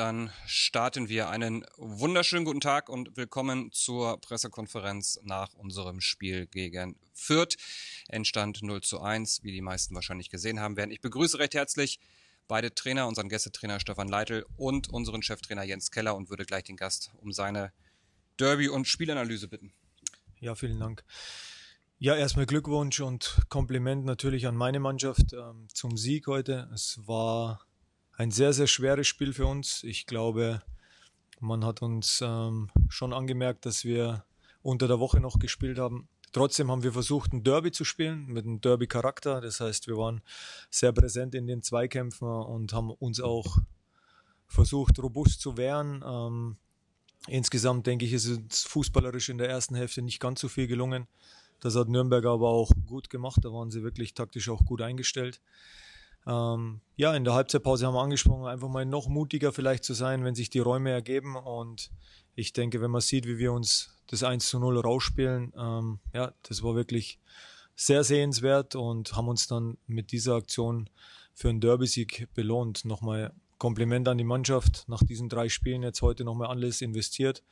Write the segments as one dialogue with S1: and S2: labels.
S1: dann starten wir. Einen wunderschönen guten Tag und willkommen zur Pressekonferenz nach unserem Spiel gegen Fürth. Endstand 0 zu 1, wie die meisten wahrscheinlich gesehen haben werden. Ich begrüße recht herzlich beide Trainer, unseren Gästetrainer Stefan Leitl und unseren Cheftrainer Jens Keller und würde gleich den Gast um seine Derby- und Spielanalyse bitten.
S2: Ja, vielen Dank. Ja, erstmal Glückwunsch und Kompliment natürlich an meine Mannschaft ähm, zum Sieg heute. Es war ein sehr, sehr schweres Spiel für uns. Ich glaube, man hat uns ähm, schon angemerkt, dass wir unter der Woche noch gespielt haben. Trotzdem haben wir versucht, ein Derby zu spielen mit einem Derby-Charakter. Das heißt, wir waren sehr präsent in den Zweikämpfen und haben uns auch versucht, robust zu wehren. Ähm, insgesamt denke ich, ist es fußballerisch in der ersten Hälfte nicht ganz so viel gelungen. Das hat Nürnberg aber auch gut gemacht. Da waren sie wirklich taktisch auch gut eingestellt ähm, ja, in der Halbzeitpause haben wir angesprochen, einfach mal noch mutiger vielleicht zu sein, wenn sich die Räume ergeben. Und ich denke, wenn man sieht, wie wir uns das 1 zu 0 rausspielen, ähm, ja, das war wirklich sehr sehenswert und haben uns dann mit dieser Aktion für einen Derby-Sieg belohnt. Nochmal Kompliment an die Mannschaft. Nach diesen drei Spielen jetzt heute nochmal alles investiert.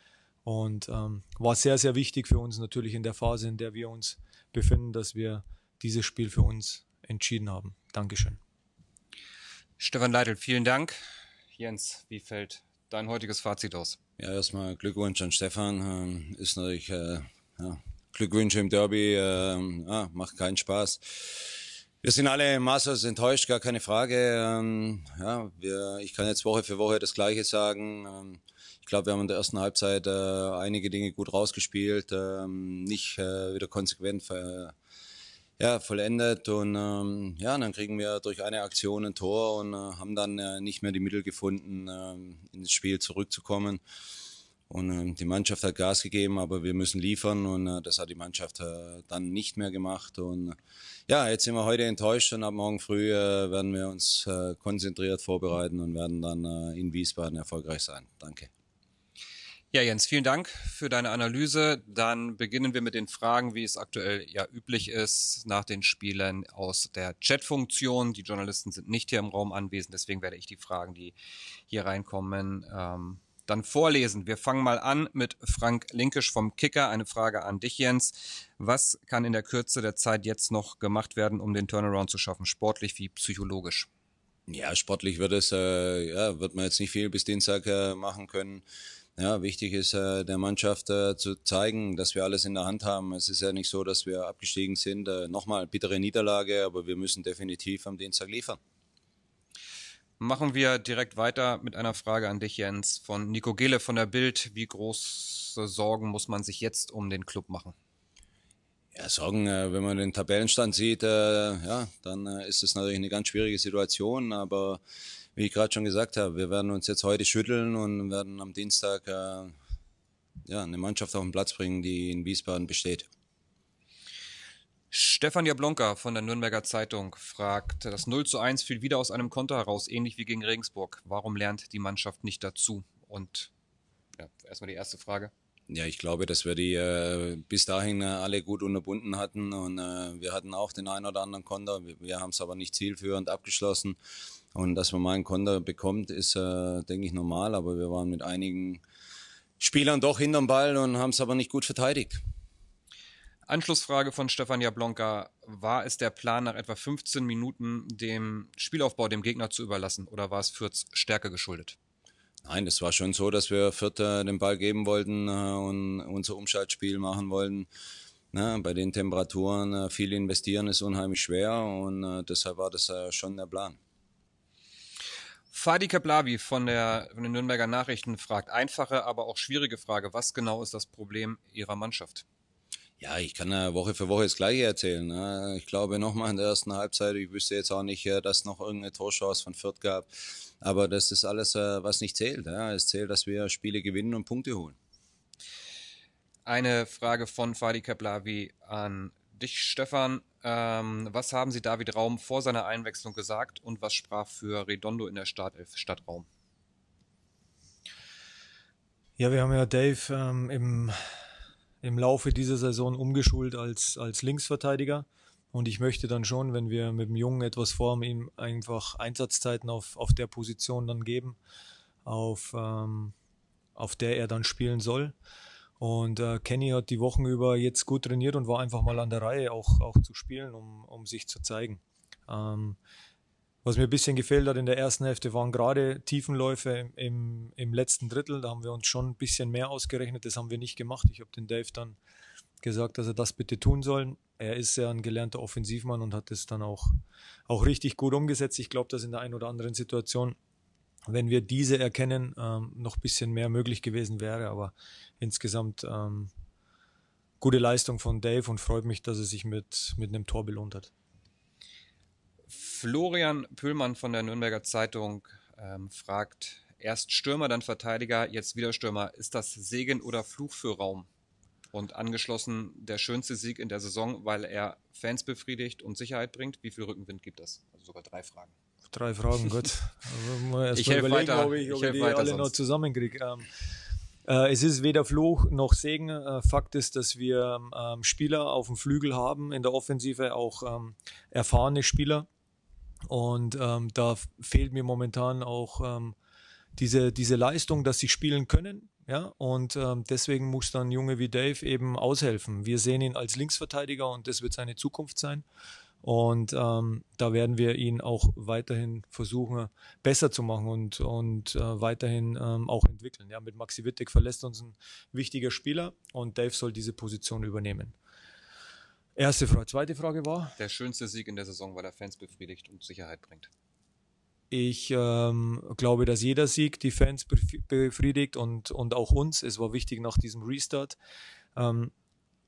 S2: Und ähm, war sehr, sehr wichtig für uns natürlich in der Phase, in der wir uns befinden, dass wir dieses Spiel für uns entschieden haben. Dankeschön.
S1: Stefan Leitl, vielen Dank. Jens, wie fällt dein heutiges Fazit aus?
S3: Ja, erstmal Glückwunsch an Stefan. Ähm, ist natürlich äh, ja, Glückwünsche im Derby. Äh, ja, macht keinen Spaß. Wir sind alle maßlos enttäuscht, gar keine Frage. Ähm, ja, wir, ich kann jetzt Woche für Woche das Gleiche sagen. Ähm, ich glaube, wir haben in der ersten Halbzeit äh, einige Dinge gut rausgespielt, ähm, nicht äh, wieder konsequent ver ja, vollendet und ähm, ja, dann kriegen wir durch eine Aktion ein Tor und äh, haben dann äh, nicht mehr die Mittel gefunden, äh, ins Spiel zurückzukommen. Und ähm, die Mannschaft hat Gas gegeben, aber wir müssen liefern und äh, das hat die Mannschaft äh, dann nicht mehr gemacht. Und ja, jetzt sind wir heute enttäuscht und ab morgen früh äh, werden wir uns konzentriert vorbereiten und werden dann in Wiesbaden erfolgreich sein. Danke.
S1: Ja, Jens, vielen Dank für deine Analyse. Dann beginnen wir mit den Fragen, wie es aktuell ja üblich ist, nach den Spielen aus der Chat-Funktion. Die Journalisten sind nicht hier im Raum anwesend, deswegen werde ich die Fragen, die hier reinkommen, ähm, dann vorlesen. Wir fangen mal an mit Frank Linkisch vom Kicker. Eine Frage an dich, Jens. Was kann in der Kürze der Zeit jetzt noch gemacht werden, um den Turnaround zu schaffen, sportlich wie psychologisch?
S3: Ja, sportlich wird es, äh, ja, wird man jetzt nicht viel bis Dienstag äh, machen können. Ja, wichtig ist äh, der Mannschaft äh, zu zeigen, dass wir alles in der Hand haben. Es ist ja nicht so, dass wir abgestiegen sind. Äh, nochmal bittere Niederlage, aber wir müssen definitiv am Dienstag
S1: liefern. Machen wir direkt weiter mit einer Frage an dich, Jens, von Nico Gele von der Bild. Wie große Sorgen muss man sich jetzt um den Club machen?
S3: Ja, Sorgen, äh, wenn man den Tabellenstand sieht, äh, ja, dann äh, ist es natürlich eine ganz schwierige Situation, aber wie ich gerade schon gesagt habe, wir werden uns jetzt heute schütteln und werden
S1: am Dienstag äh, ja, eine Mannschaft auf
S3: den Platz bringen, die in Wiesbaden besteht.
S1: Stefan Jablonka von der Nürnberger Zeitung fragt, das 0 zu 1 fiel wieder aus einem Konter heraus, ähnlich wie gegen Regensburg. Warum lernt die Mannschaft nicht dazu? Und ja, erstmal die erste Frage.
S3: Ja, ich glaube, dass wir die äh, bis dahin äh, alle gut unterbunden hatten und äh, wir hatten auch den einen oder anderen Konter. Wir, wir haben es aber nicht zielführend abgeschlossen. Und dass man mal einen Konter bekommt, ist, äh, denke ich, normal. Aber wir waren mit einigen Spielern doch hinterm Ball und haben es aber nicht gut verteidigt.
S1: Anschlussfrage von Stefan Jablonka. War es der Plan, nach etwa 15 Minuten dem Spielaufbau dem Gegner zu überlassen oder war es Fürths Stärke geschuldet?
S3: Nein, das war schon so, dass wir Fürth äh, den Ball geben wollten äh, und unser Umschaltspiel machen wollten. Na, bei den Temperaturen äh, viel investieren ist unheimlich schwer und äh, deshalb war das äh, schon
S1: der Plan. Fadi Kablavi von, der, von den Nürnberger Nachrichten fragt, einfache, aber auch schwierige Frage, was genau ist das Problem Ihrer Mannschaft? Ja, ich
S3: kann Woche für Woche das Gleiche erzählen. Ne? Ich glaube nochmal in der ersten Halbzeit, ich wüsste jetzt auch nicht, äh, dass es noch irgendeine Torschance von Fürth gab. Aber das ist alles, äh, was nicht zählt. Es zählt, dass wir Spiele gewinnen und Punkte holen.
S1: Eine Frage von Fadi Kablavi an dich, Stefan. Ähm, was haben Sie David Raum vor seiner Einwechslung gesagt und was sprach für Redondo in der Startelf äh, statt Raum?
S2: Ja, wir haben ja Dave ähm, im, im Laufe dieser Saison umgeschult als, als Linksverteidiger. Und ich möchte dann schon, wenn wir mit dem Jungen etwas formen, ihm einfach Einsatzzeiten auf, auf der Position dann geben, auf, ähm, auf der er dann spielen soll. Und äh, Kenny hat die Wochen über jetzt gut trainiert und war einfach mal an der Reihe, auch, auch zu spielen, um, um sich zu zeigen. Ähm, was mir ein bisschen gefehlt hat in der ersten Hälfte waren gerade Tiefenläufe im, im letzten Drittel. Da haben wir uns schon ein bisschen mehr ausgerechnet. Das haben wir nicht gemacht. Ich habe den Dave dann gesagt, dass er das bitte tun soll. Er ist ja ein gelernter Offensivmann und hat das dann auch, auch richtig gut umgesetzt. Ich glaube, dass in der einen oder anderen Situation wenn wir diese erkennen, ähm, noch ein bisschen mehr möglich gewesen wäre. Aber insgesamt ähm, gute Leistung von Dave und freut mich, dass er sich mit, mit einem Tor belohnt hat.
S1: Florian Pühlmann von der Nürnberger Zeitung ähm, fragt, erst Stürmer, dann Verteidiger, jetzt wieder Stürmer. Ist das Segen oder Fluch für Raum? Und angeschlossen der schönste Sieg in der Saison, weil er Fans befriedigt und Sicherheit bringt. Wie viel Rückenwind gibt es? Also sogar drei Fragen
S2: drei Fragen, gut. ich helfe weiter. ob ich, ob ich, ich die alle sonst. noch zusammenkriege. Ähm, äh, es ist weder Fluch noch Segen. Äh, Fakt ist, dass wir ähm, Spieler auf dem Flügel haben, in der Offensive auch ähm, erfahrene Spieler. Und ähm, da fehlt mir momentan auch ähm, diese, diese Leistung, dass sie spielen können. Ja, und ähm, deswegen muss dann Junge wie Dave eben aushelfen. Wir sehen ihn als Linksverteidiger und das wird seine Zukunft sein. Und ähm, da werden wir ihn auch weiterhin versuchen, besser zu machen und, und äh, weiterhin ähm, auch entwickeln. Ja, mit Maxi Wittek verlässt uns ein wichtiger Spieler und Dave soll diese Position übernehmen. Erste Frage. Zweite Frage war?
S1: Der schönste Sieg in der Saison, weil er Fans befriedigt und Sicherheit bringt.
S2: Ich ähm, glaube, dass jeder Sieg die Fans befriedigt und, und auch uns. Es war wichtig nach diesem Restart. Ähm,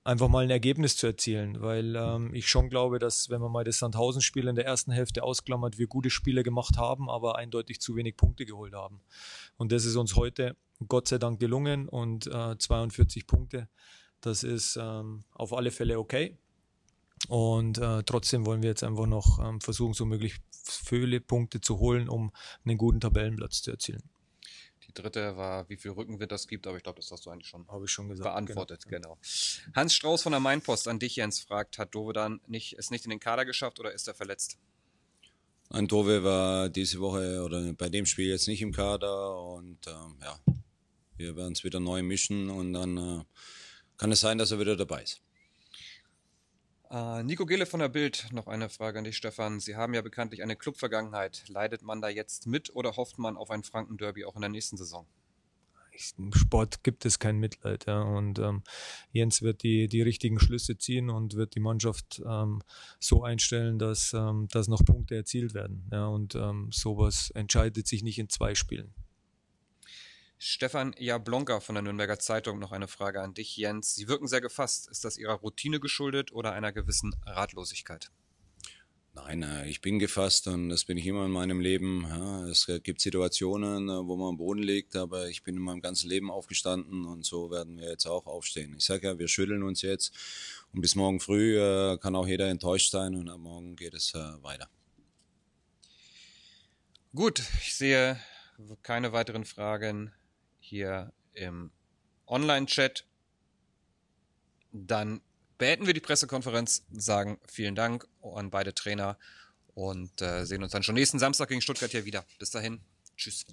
S2: einfach mal ein Ergebnis zu erzielen, weil ähm, ich schon glaube, dass wenn man mal das Sandhausen-Spiel in der ersten Hälfte ausklammert, wir gute Spiele gemacht haben, aber eindeutig zu wenig Punkte geholt haben. Und das ist uns heute Gott sei Dank gelungen und äh, 42 Punkte, das ist ähm, auf alle Fälle okay. Und äh, trotzdem wollen wir jetzt einfach noch ähm, versuchen, so möglich viele Punkte zu holen, um einen guten Tabellenplatz zu erzielen.
S1: Die dritte war, wie viel Rückenwind das gibt, aber ich glaube, das hast du eigentlich schon, ich schon gesagt, beantwortet. Genau. genau. Hans Strauß von der Mainpost an dich, Jens, fragt, hat Dovedan nicht, es nicht in den Kader geschafft oder ist er verletzt?
S3: Dove war diese Woche oder bei dem Spiel jetzt nicht im Kader und äh, ja, wir werden es wieder neu mischen und dann äh, kann es sein, dass er wieder dabei ist.
S1: Äh, Nico Gille von der Bild, noch eine Frage an dich, Stefan. Sie haben ja bekanntlich eine Club-Vergangenheit. Leidet man da jetzt mit oder hofft man auf ein Franken-Derby auch in der nächsten Saison?
S2: Im Sport gibt es kein Mitleid. Ja. Und ähm, Jens wird die, die richtigen Schlüsse ziehen und wird die Mannschaft ähm, so einstellen, dass, ähm, dass noch Punkte erzielt werden. Ja. Und ähm, sowas entscheidet sich nicht in zwei Spielen.
S1: Stefan Jablonka von der Nürnberger Zeitung noch eine Frage an dich, Jens. Sie wirken sehr gefasst. Ist das Ihrer Routine geschuldet oder einer gewissen Ratlosigkeit?
S3: Nein, äh, ich bin gefasst und das bin ich immer in meinem Leben. Es gibt Situationen, äh, wo man am Boden liegt, aber ich bin in meinem ganzen Leben aufgestanden und so werden wir jetzt auch aufstehen. Ich sage ja, wir schütteln uns jetzt und bis morgen früh äh, kann auch jeder enttäuscht sein und am Morgen geht es weiter.
S1: Gut, ich sehe keine weiteren Fragen hier im Online-Chat. Dann beenden wir die Pressekonferenz, sagen vielen Dank an beide Trainer und äh, sehen uns dann schon nächsten Samstag gegen Stuttgart hier wieder. Bis dahin, tschüss.